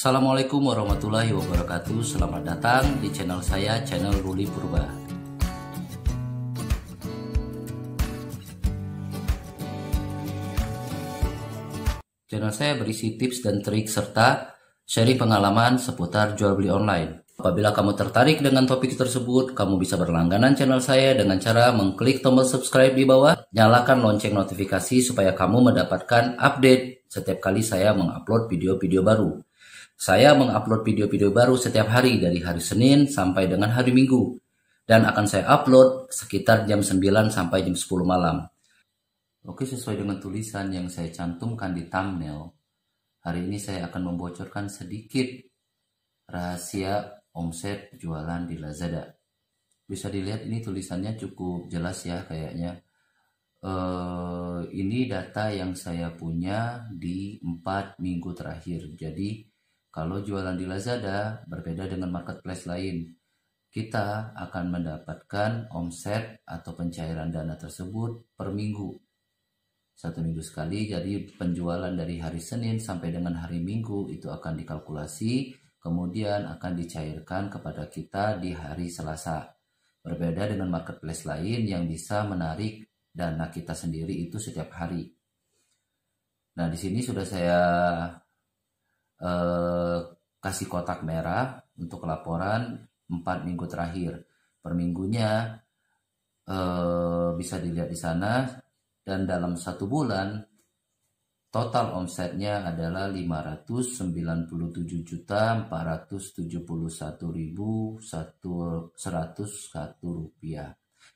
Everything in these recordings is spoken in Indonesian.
Assalamualaikum warahmatullahi wabarakatuh Selamat datang di channel saya, channel Ruli Purba Channel saya berisi tips dan trik serta sharing pengalaman seputar jual beli online Apabila kamu tertarik dengan topik tersebut, kamu bisa berlangganan channel saya dengan cara mengklik tombol subscribe di bawah, nyalakan lonceng notifikasi supaya kamu mendapatkan update setiap kali saya mengupload video-video baru. Saya mengupload video-video baru setiap hari dari hari Senin sampai dengan hari Minggu dan akan saya upload sekitar jam 9 sampai jam 10 malam. Oke, sesuai dengan tulisan yang saya cantumkan di thumbnail, hari ini saya akan membocorkan sedikit rahasia omset jualan di Lazada. Bisa dilihat ini tulisannya cukup jelas ya kayaknya. Uh, ini data yang saya punya di 4 minggu terakhir. Jadi kalau jualan di Lazada berbeda dengan marketplace lain, kita akan mendapatkan omset atau pencairan dana tersebut per minggu. Satu minggu sekali, jadi penjualan dari hari Senin sampai dengan hari Minggu itu akan dikalkulasi, kemudian akan dicairkan kepada kita di hari Selasa. Berbeda dengan marketplace lain yang bisa menarik dana kita sendiri itu setiap hari. Nah, di sini sudah saya eh, kasih kotak merah untuk laporan 4 minggu terakhir. Per minggunya eh, bisa dilihat di sana dan dalam satu bulan total omsetnya adalah 597 juta 471.101 rupiah.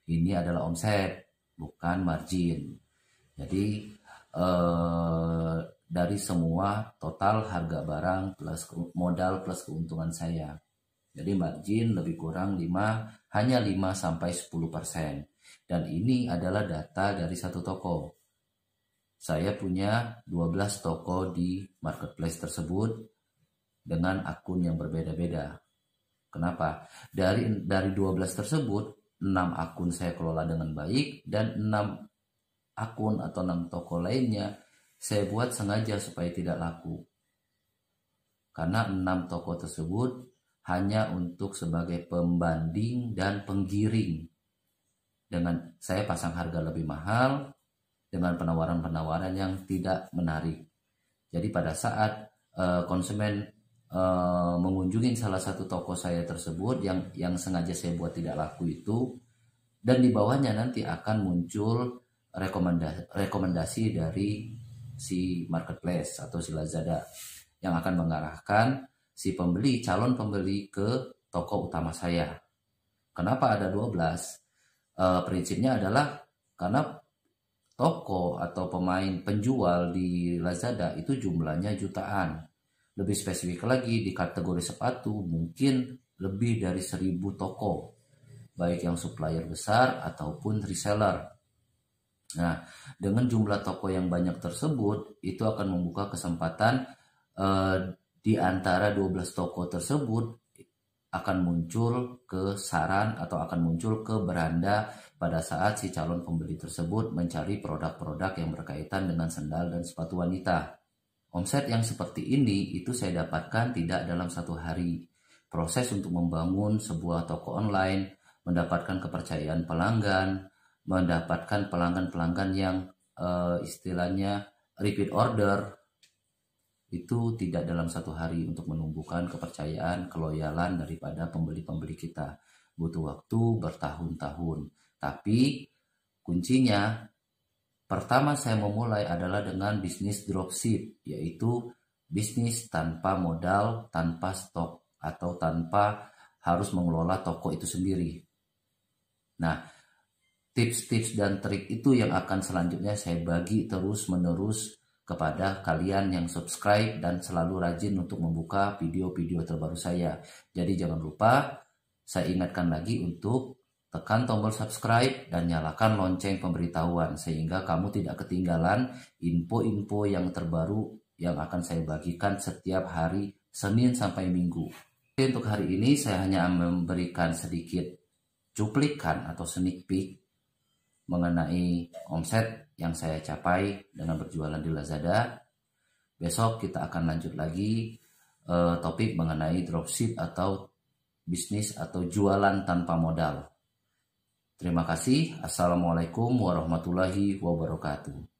Ini adalah omset, bukan margin. Jadi eh, dari semua total harga barang plus modal plus keuntungan saya. Jadi margin lebih kurang 5 hanya 5 sampai 10%. persen. Dan ini adalah data dari satu toko. Saya punya 12 toko di marketplace tersebut dengan akun yang berbeda-beda. Kenapa? Dari dari 12 tersebut, 6 akun saya kelola dengan baik dan 6 akun atau 6 toko lainnya saya buat sengaja supaya tidak laku. Karena enam toko tersebut hanya untuk sebagai pembanding dan penggiring. Dengan saya pasang harga lebih mahal dengan penawaran-penawaran yang tidak menarik. Jadi pada saat uh, konsumen uh, mengunjungi salah satu toko saya tersebut yang yang sengaja saya buat tidak laku itu dan di bawahnya nanti akan muncul rekomendasi, rekomendasi dari si marketplace atau si Lazada yang akan mengarahkan si pembeli, calon pembeli ke toko utama saya. Kenapa ada 12? E, eh, prinsipnya adalah karena toko atau pemain penjual di Lazada itu jumlahnya jutaan. Lebih spesifik lagi di kategori sepatu mungkin lebih dari seribu toko, baik yang supplier besar ataupun reseller. Nah, dengan jumlah toko yang banyak tersebut, itu akan membuka kesempatan eh, di antara 12 toko tersebut akan muncul ke saran atau akan muncul ke beranda pada saat si calon pembeli tersebut mencari produk-produk yang berkaitan dengan sendal dan sepatu wanita. Omset yang seperti ini itu saya dapatkan tidak dalam satu hari. Proses untuk membangun sebuah toko online, mendapatkan kepercayaan pelanggan, mendapatkan pelanggan-pelanggan yang uh, istilahnya repeat order itu tidak dalam satu hari untuk menumbuhkan kepercayaan, keloyalan daripada pembeli-pembeli kita. Butuh waktu bertahun-tahun. Tapi kuncinya pertama saya memulai adalah dengan bisnis dropship, yaitu bisnis tanpa modal, tanpa stok atau tanpa harus mengelola toko itu sendiri. Nah, tips-tips dan trik itu yang akan selanjutnya saya bagi terus-menerus kepada kalian yang subscribe dan selalu rajin untuk membuka video-video terbaru saya. Jadi jangan lupa saya ingatkan lagi untuk tekan tombol subscribe dan nyalakan lonceng pemberitahuan sehingga kamu tidak ketinggalan info-info yang terbaru yang akan saya bagikan setiap hari Senin sampai Minggu. Oke, untuk hari ini saya hanya memberikan sedikit cuplikan atau sneak peek mengenai omset yang saya capai dengan berjualan di Lazada. Besok kita akan lanjut lagi eh, topik mengenai dropship atau bisnis atau jualan tanpa modal. Terima kasih. Assalamualaikum warahmatullahi wabarakatuh.